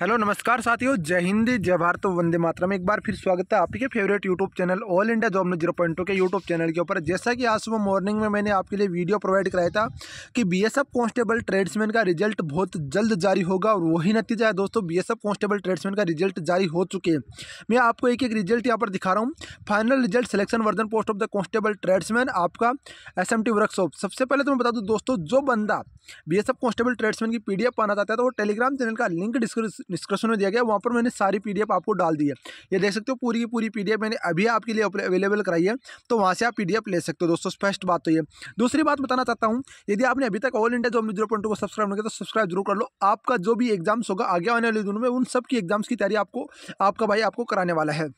hello नमस्कार साथियों जय हिंद जय भारत तो वंदे मातरम एक बार फिर स्वागत है आपके favourite YouTube channel all India job zero point two के यूट्यूब चैनल के ऊपर जैसा कि आज सुबह मॉर्निंग में मैंने आपके लिए वीडियो प्रोवाइड कराया था कि बीएसएफ कांस्टेबल ट्रेड्समैन का रिजल्ट बहुत जल्द जारी होगा और वही नतीजा है दोस्तों बी एस कांस्टेबल ट्रेड्समैन का रिजल्ट जारी हो चुके हैं मैं आपको एक एक रिजल्ट यहाँ पर दिखा रहा हूँ final result selection version post of the constable tradesman आपका एस एम वर्कशॉप सबसे पहले तो मैं बता दूँ दोस्तों जो बंदा बी एस कांस्टेबल ट्रेड्समैन की पी पाना चाहता है तो वो टेलीग्राम चैनल का लिंक डिस्क्रिप्शन डिस्क्रिप्शन में दिया गया वहाँ पर मैंने सारी पी आपको डाल दी है ये देख सकते हो पूरी की पूरी पी मैंने अभी आपके लिए अवेलेबल कराई है तो वहाँ से आप पी ले सकते हो दोस्तों फर्स्ट बात तो ये दूसरी बात बताना चाहता हूँ यदि आपने अभी तक all India job zero point को सब्सक्राइब नहीं किया तो सब्सक्राइब जरूर कर लो आपका जो भी एग्जाम्स होगा आगे आने वाले दिनों में उन सब की एग्जाम्स की तैयारी आपको आपका भाई आपको कराने वाला है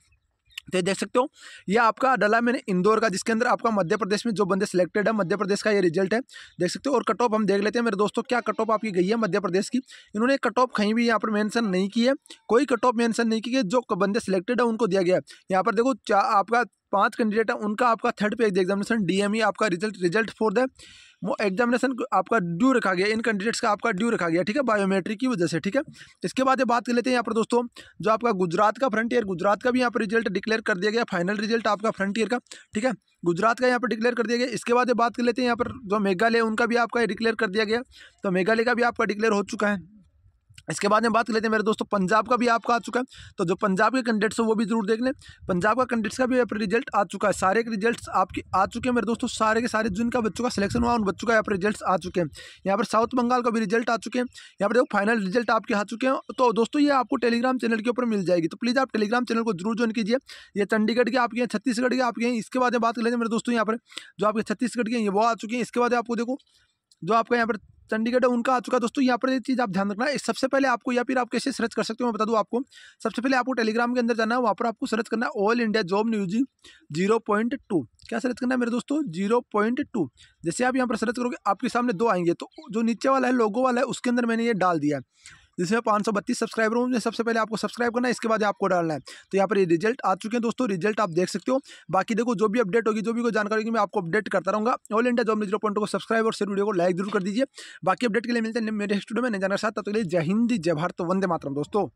तो देख सकते हो ये आपका डला मैंने इंदौर का जिसके अंदर आपका मध्य प्रदेश में जो बंदे सिलेक्टेड है मध्य प्रदेश का ये रिजल्ट है देख सकते हो और कट ऑफ हम देख लेते हैं मेरे दोस्तों क्या कट ऑफ आपकी गई है मध्य प्रदेश की इन्होंने कट ऑफ कहीं भी यहाँ पर मेंशन नहीं की है कोई कट ऑफ मेंशन नहीं की है जो बंदे सिलेक्टेड है उनको दिया गया है यहाँ पर देखो आपका पांच कैंडिडेट है उनका आपका थर्ड पेज एग्जामिनेशन डीएमई आपका result result for the examination आपका ड्यू रखा गया इन कैंडिडेट्स का आपका ड्यू रखा गया ठीक है बायोमेट्रिक की वजह से ठीक है इसके बाद ये बात कर लेते हैं यहाँ पर दोस्तों जो आपका गुजरात का फ्रंटियर गुजरात का भी यहाँ पर रिजल्ट डिक्लेयर कर दिया गया फाइनल रिजल्ट आपका फ्रंटियर का ठीक है गुजरात का यहाँ पर डिक्लेयर कर दिया गया इसके बाद ये बात कर लेते हैं यहाँ पर जो मेघालय उनका भी आपका डिक्लेयर कर दिया गया तो मेघालय का भी आपका डिक्लेयर हो चुका है इसके बाद में बात कर लेते हैं मेरे दोस्तों पंजाब का भी आपका आ चुका है तो जो पंजाब के कैंडिडेट्स हैं वो भी जरूर देख लें पंजाब का कैंडिडेट्स का भी यहाँ पर रिजल्ट आ चुका है सारे के रिजल्ट्स आपके आ चुके हैं मेरे दोस्तों सारे के सारे जिनका बच्चों का सिलेक्शन हुआ उन बच्चों का यहाँ पर रिजल्ट आ चुके हैं यहाँ पर साउथ बंगाल का भी रिजल्ट आ चुके हैं यहाँ पर देखो फाइनल रिजल्ट आपके आ चुके हैं तो दोस्तों ये आपको टेलीग्राम चैनल के ऊपर मिल जाएगी तो प्लीज़ आप टेलीग्राम चैनल को जरूर ज्वाइन कीजिए ये चंडीगढ़ के आपके हैं छत्तीसगढ़ के आपके हैं इसके बाद में बात कर लेते हैं मेरे दोस्तों यहाँ पर जो आपके छत्तीसगढ़ के हैं वो आ चुके हैं इसके बाद आपको देखो जो आपका यहाँ पर चंडीगढ़ उनका आ चुका है दोस्तों यहाँ पर ये चीज़ आप ध्यान रखना है सबसे पहले आपको या फिर आप कैसे सर्च कर सकते हो मैं बता दूँ आपको सबसे पहले आपको टेलीग्राम के अंदर जाना है वहाँ पर आपको सर्च करना है all India job news zero point two क्या सर्च करना है मेरे दोस्तों जीरो पॉइंट टू जैसे आप यहाँ पर सर्च करोगे आपके सामने दो आएंगे तो जो नीचे वाला है लोगो वाला है उसके अंदर मैंने ये डाल दिया है जिसमें पाँच सब्सक्राइबर होंगे सबसे पहले आपको सब्सक्राइब करना है इसके बाद आपको डालना है तो यहाँ पर रिजल्ट आ चुके हैं दोस्तों रिजल्ट आप देख सकते हो बाकी देखो जो भी अपडेट होगी जो भी कोई जानकारी होगी मैं आपको अपडेट करता रहूँगा all India job zero point को सब्सक्राइब और शेयर वीडियो को लाइक जरूर कर दीजिए बाकी अपडेट के लिए मिलते हैं मेरे स्टूडियो में नहीं जाना साथ तब तक जय हिंदी जय भारत वंदे मातरम दोस्तों